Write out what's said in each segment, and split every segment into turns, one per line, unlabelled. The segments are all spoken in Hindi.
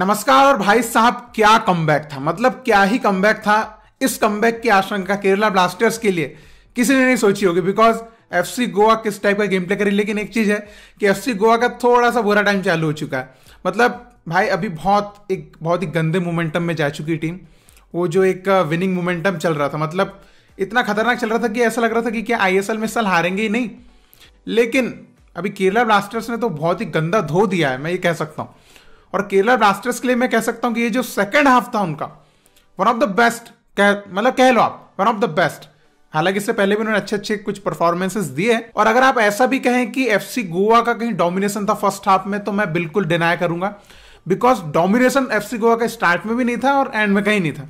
नमस्कार और भाई साहब क्या कम था मतलब क्या ही कमबैक था इस कमबैक की आशंका केरला ब्लास्टर्स के लिए किसी ने नहीं सोची होगी बिकॉज एफ गोवा किस टाइप का गेम प्ले करी लेकिन एक चीज़ है कि एफ गोवा का थोड़ा सा बुरा टाइम चालू हो चुका है मतलब भाई अभी बहुत एक बहुत ही गंदे मोमेंटम में जा चुकी टीम वो जो एक विनिंग मोमेंटम चल रहा था मतलब इतना खतरनाक चल रहा था कि ऐसा लग रहा था कि क्या आई में साल हारेंगे ही नहीं लेकिन अभी केरला ब्लास्टर्स ने तो बहुत ही गंदा धो दिया है मैं ये कह सकता हूँ और केरला ब्लास्टर्स के लिए मैं कह सकता हूं कि ये जो सेकेंड हाफ था उनका वन ऑफ द बेस्ट कह मतलब कह लो आप वन ऑफ द बेस्ट हालांकि इससे पहले भी उन्होंने अच्छे अच्छे कुछ परफॉर्मेंसेस दिए और अगर आप ऐसा भी कहें कि एफ गोवा का कहीं डोमिनेशन था फर्स्ट हाफ में तो मैं बिल्कुल डिनाई करूंगा बिकॉज डोमिनेशन एफ गोवा का स्टार्ट में भी नहीं था और एंड में कहीं नहीं था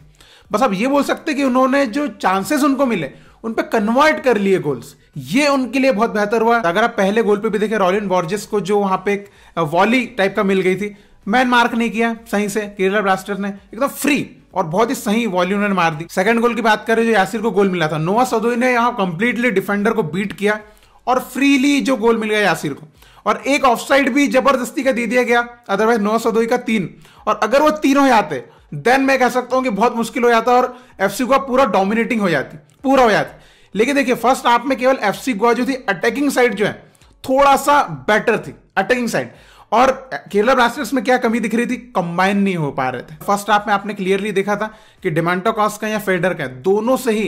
बस आप ये बोल सकते कि उन्होंने जो चांसेस उनको मिले उन पर कन्वर्ट कर लिए गोल्स ये उनके लिए बहुत बेहतर हुआ अगर आप पहले गोल पे भी देखें रॉलिन बॉर्जेस को जो वहां पे एक वॉली uh, टाइप का मिल गई थी मैन मार्क नहीं किया सही से केरला ब्लास्टर्स ने एकदम फ्री और बहुत ही सही वॉल्यूम ने मार दी सेकंड गोल की बात करें जो यासिर को गोल मिला था नोवा सदोई ने यहाँ कंप्लीटली डिफेंडर को बीट किया और फ्रीली जो गोल मिल गया यासिर को और एक ऑफ साइड भी जबरदस्ती का दे दिया गया अदरवाइज नोवा सदोई का तीन और अगर वो तीन हो जाते देन मैं कह सकता हूँ कि बहुत मुश्किल हो जाता और एफ सी पूरा डोमिनेटिंग हो जाती पूरा हो जाती लेकिन देखिए फर्स्ट हाफ में केवल एफ सी गोवा जो थी अटैकिंग साइड जो है थोड़ा सा बेटर थी अटैकिंग साइड और केरला ब्लास्टर्स में क्या कमी दिख रही थी कंबाइन नहीं हो पा रहे थे फर्स्ट हाफ में आपने क्लियरली देखा था कि डिमांटो कॉस का या फेडर का दोनों से ही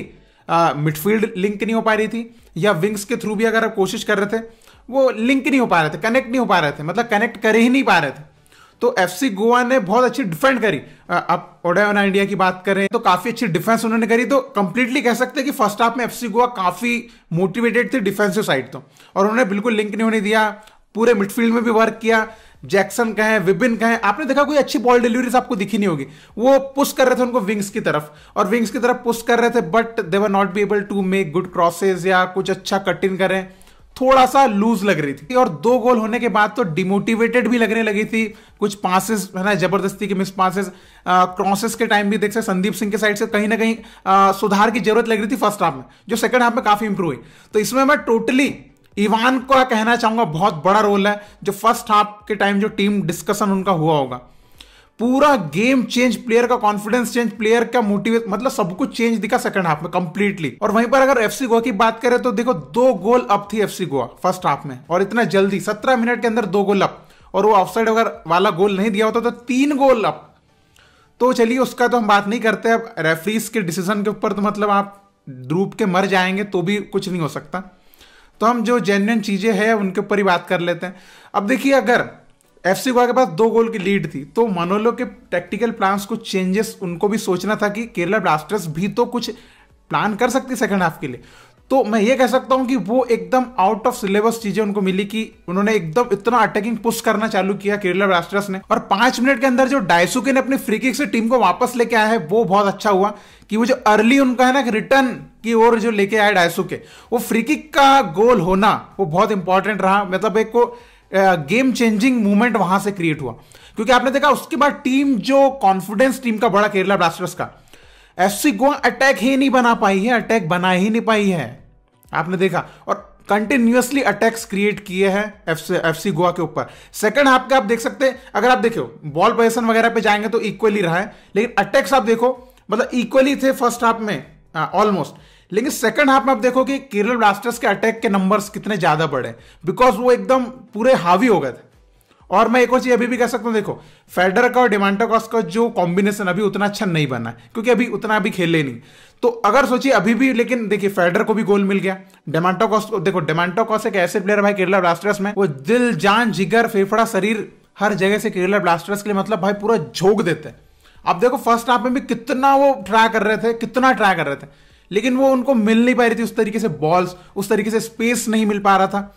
मिडफील्ड लिंक नहीं हो पा रही थी या विंग्स के थ्रू भी अगर आप कोशिश कर रहे थे वो लिंक नहीं हो पा रहे थे कनेक्ट नहीं हो पा रहे थे मतलब कनेक्ट कर ही नहीं पा रहे थे तो एफसी गोवा ने बहुत अच्छी डिफेंड करी अब ओडायोना इंडिया की बात करें तो काफी अच्छी डिफेंस उन्होंने करी तो कंप्लीटली कह सकते हैं कि फर्स्ट हाफ में एफसी गोवा काफी मोटिवेटेड थी डिफेंसिव साइड तो और उन्होंने बिल्कुल लिंक नहीं होने दिया पूरे मिडफील्ड में भी वर्क किया जैक्सन कहे विबिन का आपने देखा कोई अच्छी बॉल डिलीवरीज आपको दिखी नहीं होगी वो पुश कर रहे थे उनको विंग्स की तरफ और विंग्स की तरफ पुश कर रहे थे but they were not be able to make good crosses या कुछ अच्छा कट इन करें थोड़ा सा लूज लग रही थी और दो गोल होने के बाद तो डिमोटिवेटेड भी लगने लगी थी कुछ पासेस है ना जबरदस्ती के मिस पासेस क्रॉसेस के टाइम भी देख सकते संदीप सिंह के साइड से कहीं ना कहीं सुधार की जरूरत लग रही थी फर्स्ट हाफ में जो सेकंड हाफ में काफी इंप्रूव हुई तो इसमें मैं टोटली इवान का कहना चाहूंगा बहुत बड़ा रोल है जो फर्स्ट हाफ के टाइम जो टीम डिस्कशन उनका हुआ होगा पूरा गेम चेंज प्लेयर का कॉन्फिडेंस चेंज प्लेयर का मोटिवेट मतलब सब कुछ चेंज दिखा सेकंड हाफ में कंप्लीटली और वहीं पर अगर एफसी गोवा की बात करें तो देखो दो गोल अप थी एफसी गोवा फर्स्ट हाफ में और इतना जल्दी सत्रह मिनट के अंदर दो गोल अप और वो ऑफसाइड अगर वाला गोल नहीं दिया होता तो तीन गोल अप तो चलिए उसका तो हम बात नहीं करते अब रेफरीज के डिसीजन के ऊपर तो मतलब आप ड्रूप के मर जाएंगे तो भी कुछ नहीं हो सकता तो हम जो जेन्यन चीज़ें हैं उनके ऊपर ही बात कर लेते हैं अब देखिए अगर एफ सी गोवा के पास दो गोल की लीड थी तो मनोलो के टैक्टिकल प्लान्स को चेंजेस उनको भी सोचना था कि केरला ब्लास्टर्स भी तो कुछ प्लान कर सकती सेकंड हाफ के लिए तो मैं ये कह सकता हूं कि वो एकदम आउट ऑफ सिलेबस चीजें उनको मिली कि उन्होंने एकदम इतना अटैकिंग पुश करना चालू किया केरला ब्लास्टर्स ने और पांच मिनट के अंदर जो डायसुके ने अपने फ्री किक से टीम को वापस लेके आया है वो बहुत अच्छा हुआ कि वो जो अर्ली उनका है ना रिटर्न की ओर जो लेके आया डायसुके वो फ्री किक का गोल होना वो बहुत इंपॉर्टेंट रहा मतलब एक को गेम चेंजिंग मूवमेंट वहां से क्रिएट हुआ क्योंकि आपने देखा उसके बाद टीम जो कॉन्फिडेंस टीम का बड़ा केरला ब्लास्टर्स का एफ सी गोवा अटैक ही नहीं बना पाई है अटैक बना ही नहीं पाई है आपने देखा और कंटिन्यूसली अटैक्स क्रिएट किए हैं एफ सी गोवा के ऊपर सेकंड हाफ के आप देख सकते हैं अगर आप देखो बॉल पोजिशन वगैरह पे जाएंगे तो इक्वली रहा है लेकिन अटैक्स आप देखो मतलब इक्वली थे फर्स्ट हाफ में ऑलमोस्ट लेकिन सेकंड हाफ में आप देखो कि केरल ब्लास्टर्स के अटैक के नंबर्स कितने ज़्यादा बढ़े बिकॉज वो एकदम पूरे हावी हो गए थे और मैं एक और चीज अभी भी कह सकता हूं देखो फेडर का और डिमांटोकॉस का जो कॉम्बिनेशन अभी उतना अच्छा नहीं बना है क्योंकि अभी उतना अभी खेले नहीं तो अगर सोचिए अभी भी लेकिन देखिए फेडर को भी गोल मिल गया डेमांटोकॉस देखो डेमांटोकॉस एक ऐसे प्लेयर भाई केरला ब्लास्टर्स में वो दिल जान जिगर फेफड़ा शरीर हर जगह से केरला ब्लास्टर्स के लिए मतलब भाई पूरा झोंक देते हैं अब देखो फर्स्ट हाफ में भी कितना वो ट्राई कर रहे थे कितना ट्राई कर रहे थे लेकिन वो उनको मिल नहीं पा रही थी उस तरीके से बॉल्स उस तरीके से स्पेस नहीं मिल पा रहा था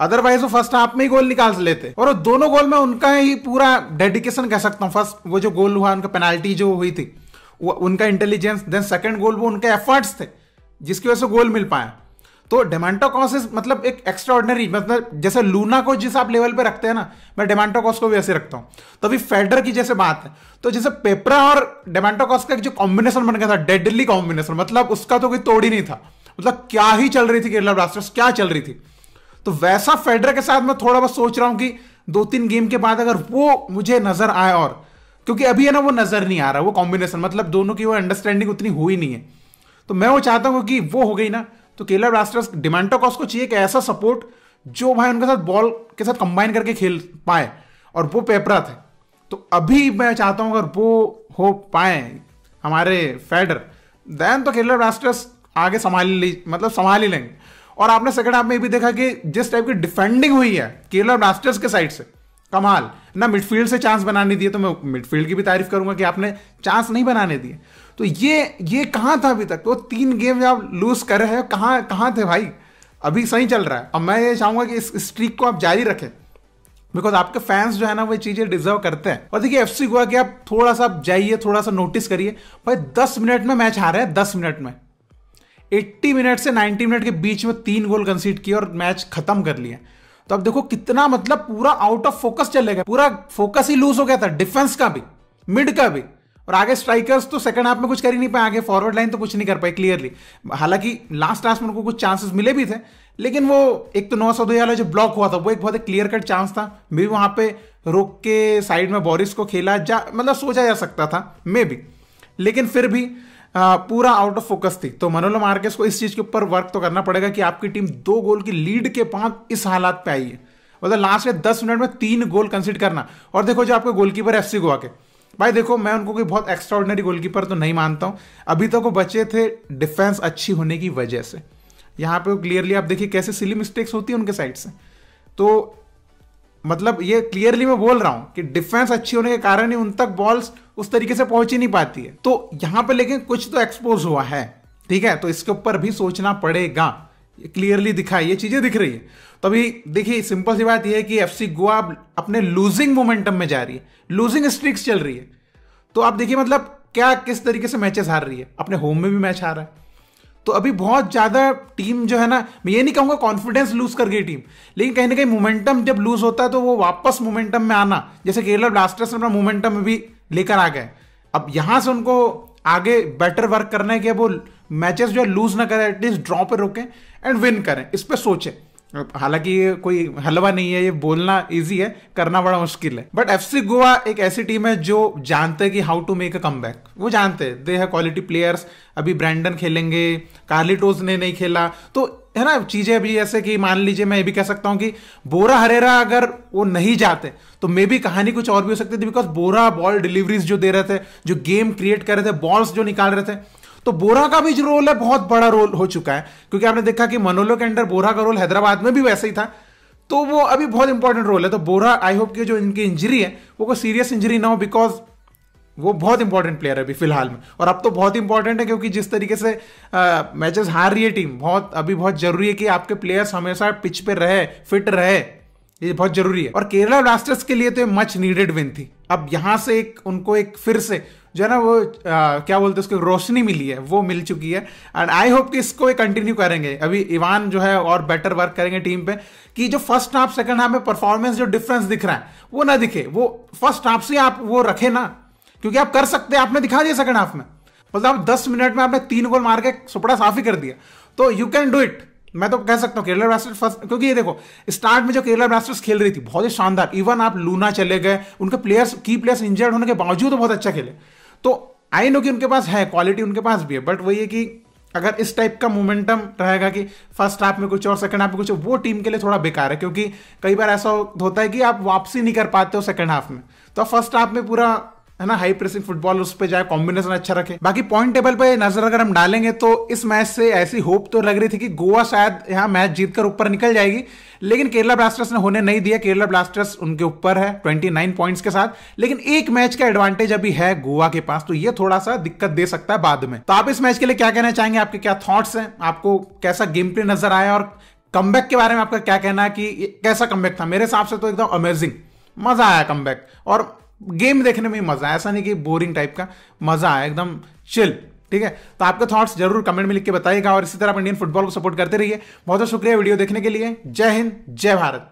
अदरवाइज वो फर्स्ट हाफ में ही गोल निकाल लेते और दोनों गोल में उनका ही पूरा डेडिकेशन कह सकता हूँ फर्स्ट वो जो गोल हुआ उनका पेनाल्टी जो हुई थी उनका इंटेलिजेंस देन सेकंड गोल वो उनके एफर्ट्स थे जिसकी वजह से गोल मिल पाया तो डेमांटोकॉस इज मतलब एक एक्स्ट्राऑर्डनरी मतलब जैसे लूना को जिस आप लेवल पे रखते हैं ना मैं डेमांटोकॉस को भी ऐसे रखता हूँ तो अभी फेडर की जैसे बात है तो जैसे पेपरा और डेमांटोकॉस का जो कॉम्बिनेशन बन गया था डेडली कॉम्बिनेशन मतलब उसका तो कोई तोड़ ही नहीं था मतलब क्या ही चल रही थी केरला ब्लास्टर्स क्या चल रही थी तो वैसा फेडर के साथ मैं थोड़ा बहुत सोच रहा हूं कि दो तीन गेम के बाद अगर वो मुझे नजर आए और क्योंकि अभी है ना वो नजर नहीं आ रहा वो कॉम्बिनेशन मतलब दोनों की वो अंडरस्टैंडिंग उतनी हुई नहीं है तो मैं वो चाहता हूँ कि वो हो गई ना तो केलर ब्लास्टर्स डिमांटो कॉस को चाहिए एक ऐसा सपोर्ट जो भाई उनके साथ बॉल के साथ कंबाइन करके खेल पाए और वो पेपरा थे तो अभी मैं चाहता हूँ अगर वो हो पाए हमारे फेडर देन तो केरला ब्लास्टर्स आगे संभाल ली मतलब संभाल ही लेंगे और आपने सेकंड हाफ में भी देखा कि जिस टाइप की डिफेंडिंग हुई है केरला ब्लास्टर्स के साइड से कमाल ना मिडफील्ड से चांस बनाने दिए तो मैं मिडफील्ड की भी तारीफ करूंगा कि आपने चांस नहीं बनाने दिए तो ये ये कहाँ था अभी तक तो तीन गेम आप लूज कर रहे हैं कहाँ कहाँ थे भाई अभी सही चल रहा है अब मैं ये चाहूंगा कि इस स्ट्रीक को आप जारी रखें बिकॉज आपके फैंस जो है ना वो चीजें डिजर्व करते हैं और देखिए एफसी गोवा के आप थोड़ा सा जाइए थोड़ा सा नोटिस करिए भाई दस मिनट में मैच आ रहे हैं दस मिनट में 80 मिनट से 90 मिनट के बीच में तीन गोल कंसीड किए और मैच खत्म कर लिए तो अब देखो कितना मतलब पूरा आउट ऑफ फोकस चले गया पूरा फोकस ही लूज हो गया था डिफेंस का भी मिड का भी और आगे स्ट्राइकर्स तो सेकंड हाफ में कुछ कर ही नहीं पाए आगे फॉरवर्ड लाइन तो कुछ नहीं कर पाई क्लियरली हालांकि लास्ट लास्ट में उनको कुछ चांसेस मिले भी थे लेकिन वो एक तो नौ सौ दो वाला जो ब्लॉक हुआ था वो एक बहुत एक क्लियर कट चांस था मे भी वहां पे रोक के साइड में बॉरिस को खेला जा मतलब सोचा जा सकता था मे भी लेकिन फिर भी पूरा आउट ऑफ फोकस थी तो मनोलो मार्केस को इस चीज़ के ऊपर वर्क तो करना पड़ेगा कि आपकी टीम दो गोल की लीड के पाँच इस हालात पे आई है मतलब लास्ट के दस मिनट में तीन गोल कंसिड करना और देखो जो आपके गोलकीपर एफ सी गोवा के भाई देखो मैं उनको कोई बहुत एक्स्ट्रॉर्डनरी गोलकीपर तो नहीं मानता हूँ अभी तक तो वो बचे थे डिफेंस अच्छी होने की वजह से यहाँ पे क्लियरली आप देखिए कैसे सिली मिस्टेक्स होती है उनके साइड से तो मतलब ये क्लियरली मैं बोल रहा हूँ कि डिफेंस अच्छी होने के कारण ही उन तक बॉल्स उस तरीके से पहुंच ही नहीं पाती है तो यहाँ पर लेकिन कुछ तो एक्सपोज हुआ है ठीक है तो इसके ऊपर भी सोचना पड़ेगा क्लियरली दिखा ये चीजें दिख रही है तो अभी देखिए सिंपल सी बात यह है कि एफ गोवा अपने लूजिंग मोमेंटम में जा रही है लूजिंग स्ट्रिक्स चल रही है तो आप देखिए मतलब क्या किस तरीके से मैचेस हार रही है अपने होम में भी मैच हारा है तो अभी बहुत ज़्यादा टीम जो है ना मैं ये नहीं कहूंगा कॉन्फिडेंस लूज कर गई टीम लेकिन कहीं ना कहीं मोमेंटम जब लूज होता है तो वो वापस मोमेंटम में आना जैसे केरला ब्लास्टर्स ने अपना मोमेंटम भी लेकर आ गए अब यहां से उनको आगे बेटर वर्क करना है कि वो मैचेस जो है लूज ना करें एटलीस्ट ड्रॉ पर रोकें एंड विन करें इस पर सोचें हालांकि ये कोई हलवा नहीं है ये बोलना इजी है करना बड़ा मुश्किल है बट एफ सी गोवा एक ऐसी टीम है जो जानते हैं कि how to make a comeback वो जानते हैं दे है क्वालिटी प्लेयर्स अभी ब्रैंडन खेलेंगे कार्लिटोज ने नहीं खेला तो है ना चीज़ें अभी ऐसे कि मान लीजिए मैं ये भी कह सकता हूँ कि बोरा हरेरा अगर वो नहीं जाते तो मे बी कहानी कुछ और भी हो सकती थी बिकॉज बोरा बॉल डिलीवरीज जो दे रहे थे जो गेम क्रिएट कर रहे थे बॉल्स जो निकाल रहे थे तो बोरा का भी जो रोल है बहुत बड़ा रोल हो चुका है क्योंकि आपने देखा कि मनोलो के अंडर बोरा का रोल हैदराबाद में भी वैसे ही था तो वो अभी बहुत इंपॉर्टेंट रोल है तो बोरा आई होप की जो इनकी इंजरी है वो कोई सीरियस इंजरी ना हो बिकॉज वो बहुत इंपॉर्टेंट प्लेयर है अभी फिलहाल में और अब तो बहुत इंपॉर्टेंट है क्योंकि जिस तरीके से मैचेस हार रही है टीम बहुत अभी बहुत जरूरी है कि आपके प्लेयर्स हमेशा पिच पे रहे फिट रहे ये बहुत जरूरी है और केरला ब्लास्टर्स के लिए तो मच नीडेड विन थी अब यहां से एक उनको एक फिर से जो है ना वो आ, क्या बोलते हैं उसको रोशनी मिली है वो मिल चुकी है एंड आई होप कि इसको कंटिन्यू करेंगे अभी इवान जो है और बेटर वर्क करेंगे टीम पे कि जो फर्स्ट हाफ सेकंड हाफ में परफॉर्मेंस जो डिफरेंस दिख रहा है वो ना दिखे वो फर्स्ट हाफ से आप वो रखे ना क्योंकि आप कर सकते हैं आपने दिखा दिया सेकंड हाफ में मतलब आप दस मिनट में आपने तीन गोल मार के सुपड़ा साफ ही कर दिया तो यू कैन डू इट मैं तो कह सकता हूँ केरला ब्लास्टर्स फर्स्ट क्योंकि ये देखो स्टार्ट में जो केरला ब्लास्टर्स खेल रही थी बहुत ही शानदार इवन आप लूना चले गए उनके प्लेयर्स की प्लेयर्स इंजर्ड होने के बावजूद तो बहुत अच्छा खेले तो आई नो कि उनके पास है क्वालिटी उनके पास भी है बट वही है कि अगर इस टाइप का मोमेंटम रहेगा कि फर्स्ट हाफ में कुछ और सेकंड हाफ में कुछ वो टीम के लिए थोड़ा बेकार है क्योंकि कई बार ऐसा होता है कि आप वापसी नहीं कर पाते हो सेकंड हाफ में तो फर्स्ट हाफ में पूरा है ना हाई प्रेसिंग फुटबॉल उस पर जाए कॉम्बिनेशन अच्छा रखे बाकी पॉइंट टेबल पे नजर अगर हम डालेंगे तो इस मैच से ऐसी होप तो लग रही थी कि गोवा शायद यहाँ मैच जीतकर ऊपर निकल जाएगी लेकिन केरला ब्लास्टर्स ने होने नहीं दिया केरला ब्लास्टर्स उनके ऊपर है 29 पॉइंट्स के साथ लेकिन एक मैच का एडवांटेज अभी है गोवा के पास तो ये थोड़ा सा दिक्कत दे सकता है बाद में तो आप इस मैच के लिए क्या कहना चाहेंगे आपके क्या थॉट्स हैं आपको कैसा गेम प्ले नजर आया और कम के बारे में आपका क्या कहना है कि कैसा कम था मेरे हिसाब से तो एकदम अमेजिंग मजा आया कम और गेम देखने में मजा है ऐसा नहीं कि बोरिंग टाइप का मजा है एकदम चिल ठीक है तो आपके थॉट्स जरूर कमेंट में लिख के बताइएगा और इसी तरह आप इंडियन फुटबॉल को सपोर्ट करते रहिए बहुत बहुत शुक्रिया वीडियो देखने के लिए जय हिंद जय भारत